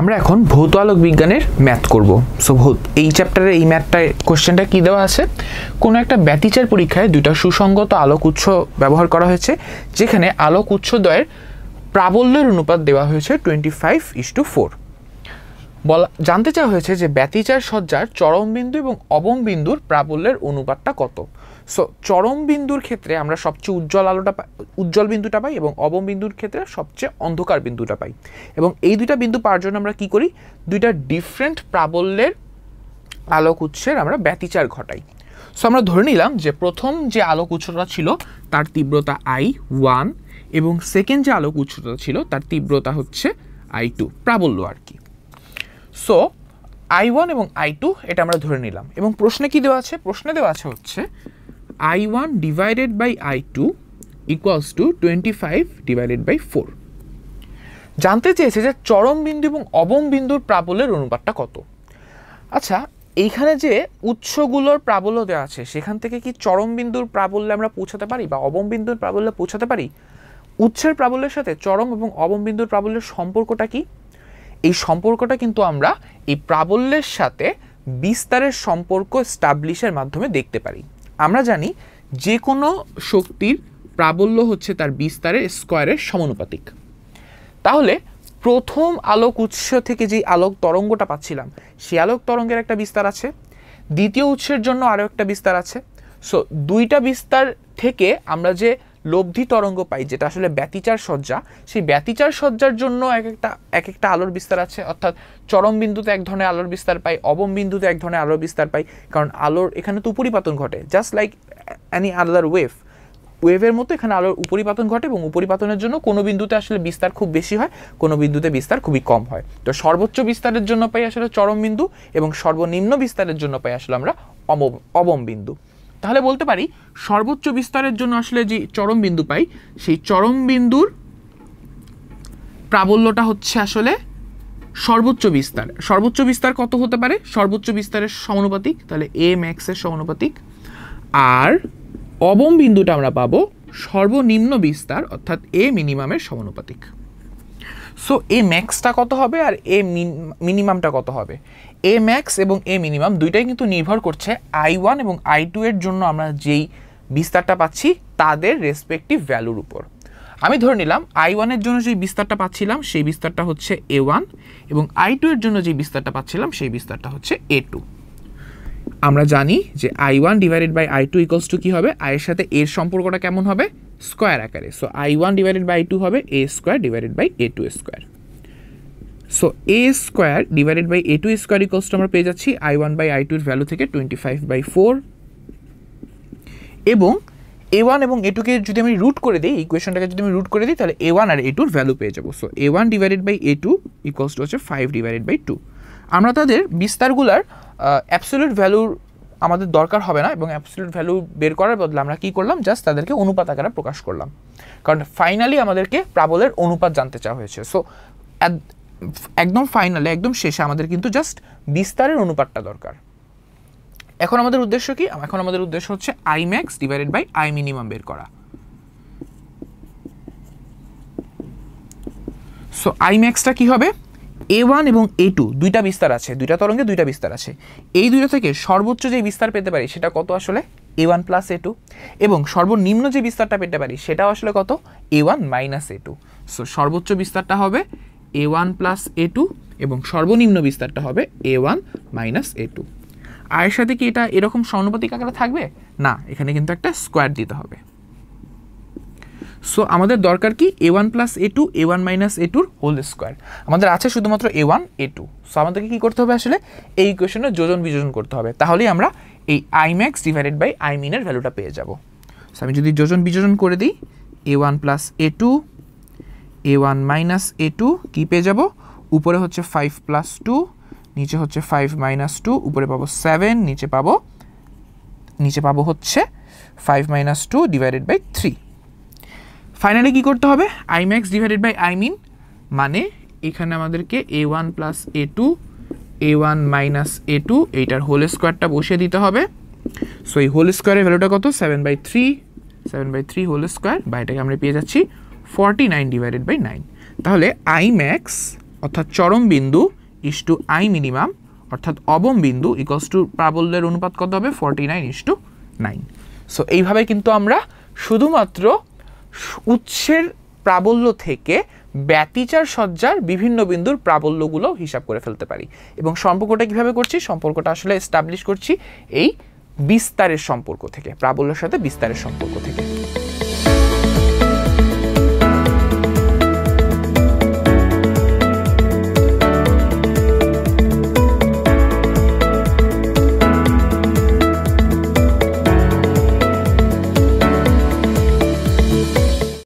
আমরা এখন ভৌত আলোক বিজ্ঞানের ম্যাথ করব সো এই চ্যাপ্টারে এই ম্যাথটায় কোশ্চেনটা কী দেওয়া আছে কোনো একটা ব্যতিচার পরীক্ষায় দুইটা সুসঙ্গত আলোক উৎস ব্যবহার করা হয়েছে যেখানে আলোক দ্বয়ের প্রাবল্যের অনুপাত দেওয়া হয়েছে twenty five is to four বলা জানতে চাওয়া হয়েছে যে ব্যতিচার সজ্জার চরমবিন্দু এবং বিন্দুর প্রাবল্যের অনুপাতটা কত সো চরম বিন্দুর ক্ষেত্রে আমরা সবচেয়ে উজ্জ্বল আলোটা পাই উজ্জ্বল বিন্দুটা পাই এবং অবম বিন্দুর ক্ষেত্রে সবচেয়ে অন্ধকার বিন্দুটা পাই এবং এই দুইটা বিন্দু পাওয়ার জন্য আমরা কি করি দুইটা ডিফারেন্ট প্রাবল্যের আলোক উৎসের আমরা ব্যতিচার ঘটাই সো আমরা ধরে নিলাম যে প্রথম যে আলোক উৎসটা ছিল তার তীব্রতা আই ওয়ান এবং সেকেন্ড যে আলোক উৎসটা ছিল তার তীব্রতা হচ্ছে আই টু প্রাবল্য আর কি সো আই ওয়ান এবং আই টু এটা আমরা ধরে নিলাম এবং প্রশ্নে কি দেওয়া আছে প্রশ্নে দেওয়া আছে হচ্ছে I1 divided by I2 equals to 25 divided by 4 জানতে চেয়েছে যে চরম বিন্দু এবং অবম বিন্দুর প্রাবল্যের অনুপাতটা কত আচ্ছা এইখানে যে উৎসগুলোর প্রাবল্য দেওয়া আছে সেখান থেকে কি চরম বিন্দুর প্রাবল্যে আমরা পৌঁছাতে পারি বা অবম বিন্দুর প্রাবল্যে পৌঁছাতে পারি উৎসের প্রাবল্যের সাথে চরম এবং অবম বিন্দুর প্রাবল্যের সম্পর্কটা কি এই সম্পর্কটা কিন্তু আমরা এই প্রাবল্যের সাথে বিস্তারের সম্পর্ক স্টাবলিশের মাধ্যমে দেখতে পারি আমরা জানি যে কোনো শক্তির প্রাবল্য হচ্ছে তার বিস্তারের স্কোয়ারের সমানুপাতিক তাহলে প্রথম আলোক উৎস থেকে যে আলোক তরঙ্গটা পাচ্ছিলাম সে আলোক তরঙ্গের একটা বিস্তার আছে দ্বিতীয় উৎসের জন্য আরও একটা বিস্তার আছে সো দুইটা বিস্তার থেকে আমরা যে লব্ধি তরঙ্গ পাই যেটা আসলে ব্যতিচার সজ্জা সেই ব্যতিচার সজ্জার জন্য এক একটা এক একটা আলোর বিস্তার আছে অর্থাৎ চরম বিন্দুতে এক ধরনের আলোর বিস্তার পাই অবম বিন্দুতে এক ধরনের আলোর বিস্তার পাই কারণ আলোর এখানে তো উপরিপাতন ঘটে জাস্ট লাইক অ্যানি আলাদার ওয়েভ ওয়েভের মতো এখানে আলোর উপরিপাতন ঘটে এবং উপরিপাতনের জন্য কোনো বিন্দুতে আসলে বিস্তার খুব বেশি হয় কোনো বিন্দুতে বিস্তার খুবই কম হয় তো সর্বোচ্চ বিস্তারের জন্য পাই আসলে চরম বিন্দু এবং সর্বনিম্ন বিস্তারের জন্য পাই আসলে আমরা অবম বিন্দু তাহলে বলতে পারি সর্বোচ্চ বিস্তারের জন্য আসলে যে চরম বিন্দু পাই সেই চরম বিন্দুর প্রাবল্যটা হচ্ছে আসলে সর্বোচ্চ বিস্তার সর্বোচ্চ বিস্তার কত হতে পারে সর্বোচ্চ বিস্তারের সমানুপাতিক তাহলে এ ম্যাক্সের সমানুপাতিক আর অবম বিন্দুটা আমরা পাবো সর্বনিম্ন বিস্তার অর্থাৎ এ মিনিমামের সমানুপাতিক সো এ ম্যাক্সটা কত হবে আর এ মিনিমামটা কত হবে এ ম্যাক্স এবং এ মিনিমাম দুইটাই কিন্তু নির্ভর করছে আই ওয়ান এবং আই টু এর জন্য আমরা যেই বিস্তারটা পাচ্ছি তাদের রেসপেক্টিভ ভ্যালুর উপর আমি ধরে নিলাম আই ওয়ানের জন্য যে বিস্তারটা পাচ্ছিলাম সেই বিস্তারটা হচ্ছে এ ওয়ান এবং আই টু এর জন্য যে বিস্তারটা পাচ্ছিলাম সেই বিস্তারটা হচ্ছে এ টু আমরা জানি যে I one divided by I two equals to কী হবে আয়ের সাথে এর সম্পর্কটা কেমন হবে স্কোয়ার আকারে so I one divided by two হবে A square divided by A two square so A square divided by A two square equals to আমরা পেয়ে যাচ্ছি আই ওয়ান বাই আই টুর ভ্যালু থেকে টোয়েন্টি ফাইভ বাই ফোর এবং A one এবং এ টুকে যদি আমি রুট করে দিই ইকুয়েশনটাকে যদি আমি রুট করে দিই তাহলে এ ওয়ান আর এ টুর ভ্যালু পেয়ে যাবো so A one divided by A two equals to হচ্ছে ফাইভ ডিভাইডেড বাই টু আমরা তাদের বিস্তারগুলার অ্যাবসোলিউট ভ্যালুর আমাদের দরকার হবে না এবং অ্যাবসোলিউট ভ্যালু বের করার বদলে আমরা কী করলাম জাস্ট তাদেরকে অনুপাত আকারে প্রকাশ করলাম কারণ ফাইনালি আমাদেরকে প্রাবলের অনুপাত জানতে চাওয়া হয়েছে সো একদম ফাইনালে একদম শেষে আমাদের কিন্তু জাস্ট বিস্তারের অনুপাতটা দরকার এখন আমাদের উদ্দেশ্য কি এখন আমাদের উদ্দেশ্য হচ্ছে I max divided by I minimum বের করা সো আই ম্যাক্সটা কী হবে এ ওয়ান এবং এ টু দুইটা বিস্তার আছে দুইটা তরঙ্গে দুইটা বিস্তার আছে এই দুইটা থেকে সর্বোচ্চ যে বিস্তার পেতে পারি সেটা কত আসলে A one plus A two এবং সর্বনিম্ন যে বিস্তারটা পেতে পারি সেটাও আসলে কত A one minus A two so সর্বোচ্চ বিস্তারটা হবে A one plus A two এবং সর্বনিম্ন বিস্তারটা হবে A one minus A two আয়ের সাথে কি এটা এরকম সমানুপাতিক আকারে থাকবে না এখানে কিন্তু একটা স্কোয়ার দিতে হবে সো আমাদের দরকার কি A one plus A two A one minus A টুর হোল স্কোয়ার আমাদের আছে শুধুমাত্র A one A two so আমাদেরকে কী করতে হবে আসলে এই ইকুয়েশনের যোজন বিযোজন করতে হবে তাহলেই আমরা এই I max divided by I মিনের ভ্যালুটা পেয়ে যাব সো আমি যদি যোজন বিযোজন করে দিই A one plus A two A one minus A two কী পেয়ে যাব উপরে হচ্ছে ফাইভ প্লাস টু নিচে হচ্ছে ফাইভ মাইনাস টু উপরে পাবো সেভেন নিচে পাবো নিচে পাবো হচ্ছে five minus two divided by three finally কী করতে হবে I max divided by I min মানে এখানে আমাদেরকে A one plus A two A one minus A two এইটার হোল স্কোয়ারটা বসিয়ে দিতে হবে সো এই হোল স্কোয়ারের ভ্যালুটা কত seven by three seven by three whole square বা এটাকে আমরা পেয়ে যাচ্ছি forty nine divided by nine তাহলে আই ম্যাক্স অর্থাৎ চরম বিন্দু ইস টু আই মিনিমাম অর্থাৎ অবম বিন্দু ইকস টু প্রাবল্যের অনুপাত কত হবে forty nine is to nine so এইভাবে কিন্তু আমরা শুধুমাত্র উৎসের প্রাবল্য থেকে ব্যতিচার সজ্জার বিভিন্ন বিন্দুর প্রাবল্যগুলো হিসাব করে ফেলতে পারি এবং সম্পর্কটা কিভাবে করছি সম্পর্কটা আসলে এস্টাবলিশ করছি এই বিস্তারের সম্পর্ক থেকে প্রাবল্যের সাথে বিস্তারের সম্পর্ক থেকে